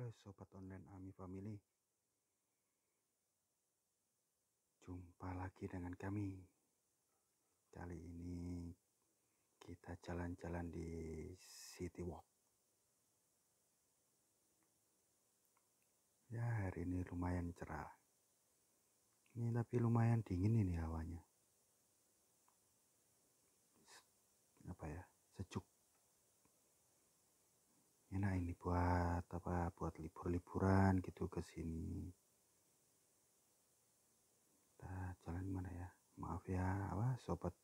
Halo Sobat Online Ami Family Jumpa lagi dengan kami Kali ini kita jalan-jalan di City Walk Ya hari ini lumayan cerah Ini tapi lumayan dingin ini hawanya Apa ya sejuk enak ini buat apa buat libur-liburan gitu ke sini kita jalan mana ya maaf ya apa sobat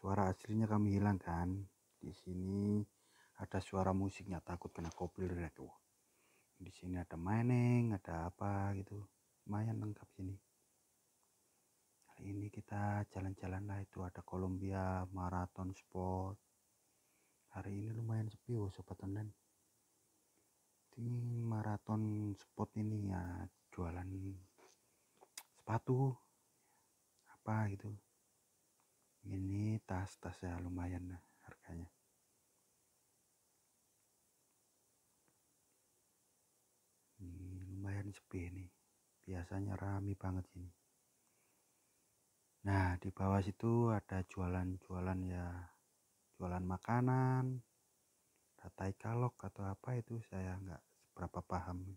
suara aslinya kami hilangkan. kan di sini ada suara musiknya takut kena copyright tuh di sini ada mining ada apa gitu lumayan lengkap sini Hari ini kita jalan-jalan lah itu ada Columbia Marathon Sport hari ini lumayan sepi oh sobat online ini maraton spot ini ya jualan sepatu apa itu ini tas tas ya lumayan harganya ini hmm, lumayan sepi ini biasanya rame banget ini nah di bawah situ ada jualan-jualan ya jualan makanan tai kalok atau apa itu saya nggak seberapa paham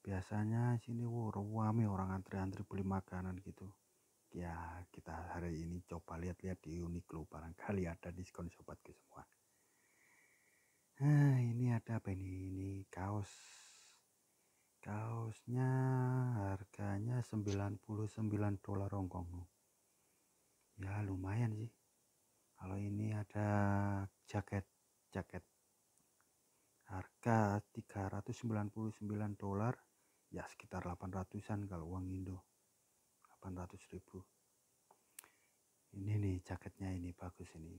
biasanya sini wow, orang antri-antri beli makanan gitu ya kita hari ini coba lihat-lihat di Uniqlo barangkali ada diskon sobat sobatku semua nah ini ada apa ini ini kaos kaosnya harganya 99 dolar Hongkong ya lumayan sih kalau ini ada jaket jaket harga 399 dolar ya sekitar 800an kalau uang Indo 800 ribu ini nih jaketnya ini bagus ini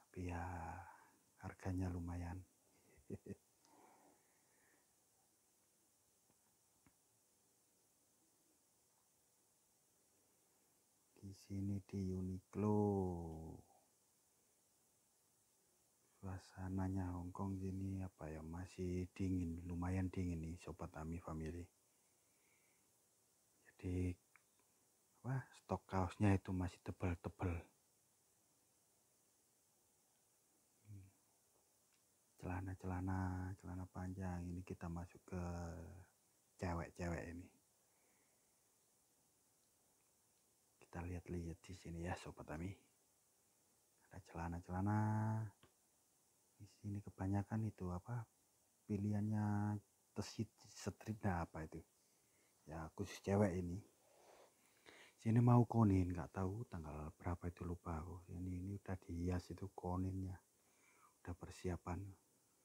tapi ya harganya lumayan sini di Uniqlo suasananya Hongkong sini apa ya masih dingin lumayan dingin nih sobat Ami Family jadi wah stok kaosnya itu masih tebal-tebal hmm. celana-celana celana panjang ini kita masuk ke cewek-cewek ini Kita lihat-lihat di sini ya Sobat Ami. Ada celana-celana. Di sini kebanyakan itu apa? Pilihannya tesit nah apa itu? Ya khusus cewek ini. Sini mau konin nggak tahu tanggal berapa itu lupa aku. Ini ini udah dihias itu koninnya. Udah persiapan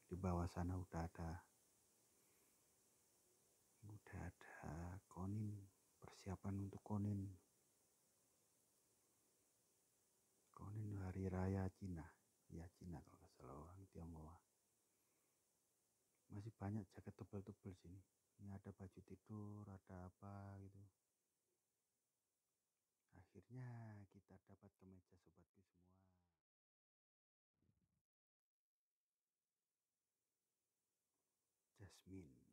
di bawah sana udah ada udah ada konin persiapan untuk konin hari raya Cina ya Cina kalau nggak salah orang Tionghoa masih banyak jaket tebal-tebal sini ini ada baju tidur ada apa gitu akhirnya kita dapat kemeja sobatku semua Jasmine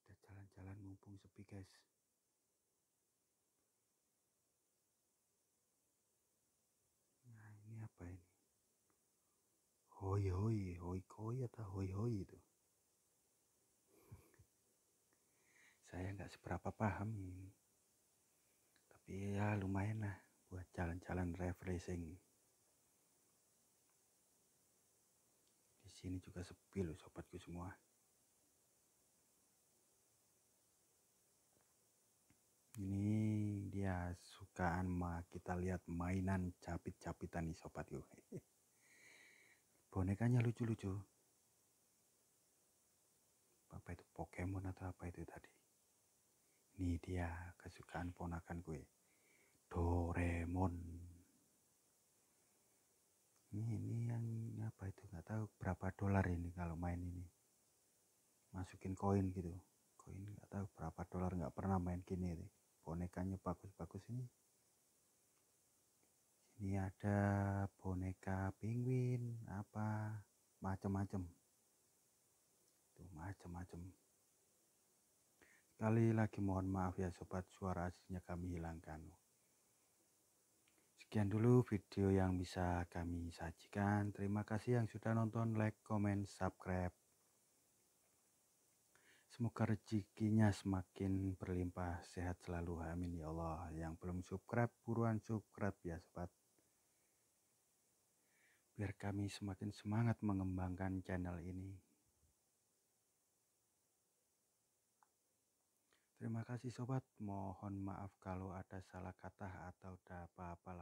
kita jalan-jalan mumpung sepi guys apa ini hoi hoi hoi koi atau hoi hoi itu saya nggak seberapa paham ini tapi ya lumayan lah buat jalan-jalan refreshing di sini juga sepi loh sobatku semua ini dia pekan ma kita lihat mainan capit-capitan nih sobat yuk. Bonekanya lucu-lucu. Apa itu Pokemon atau apa itu tadi? Ini dia kesukaan ponakan gue. Doremon. Ini, ini yang apa itu nggak tahu berapa dolar ini kalau main ini. Masukin koin gitu. Koin nggak tahu berapa dolar nggak pernah main gini deh bonekanya bagus-bagus ini ini ada boneka penguin apa macam-macam tuh macam-macam sekali lagi mohon maaf ya sobat suara aslinya kami hilangkan sekian dulu video yang bisa kami sajikan terima kasih yang sudah nonton like comment subscribe Semoga rezekinya semakin berlimpah, sehat selalu. Amin ya Allah. Yang belum subscribe, buruan subscribe ya sobat. Biar kami semakin semangat mengembangkan channel ini. Terima kasih sobat. Mohon maaf kalau ada salah kata atau ada apa-apa